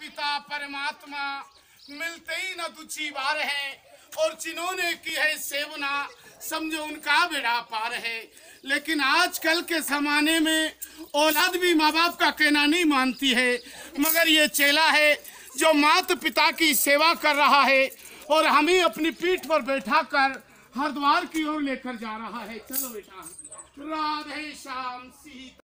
पिता परमात्मा मिलते ही न दुची बार है और जिन्होंने की है सेवना समझो उनका बेड़ा पार है लेकिन आजकल के जमाने में औलाद भी माँ बाप का कहना नहीं मानती है मगर ये चेला है जो मात पिता की सेवा कर रहा है और हम ही अपनी पीठ पर बैठा कर हरिद्वार की ओर लेकर जा रहा है चलो बेटा राधे श्याम सीता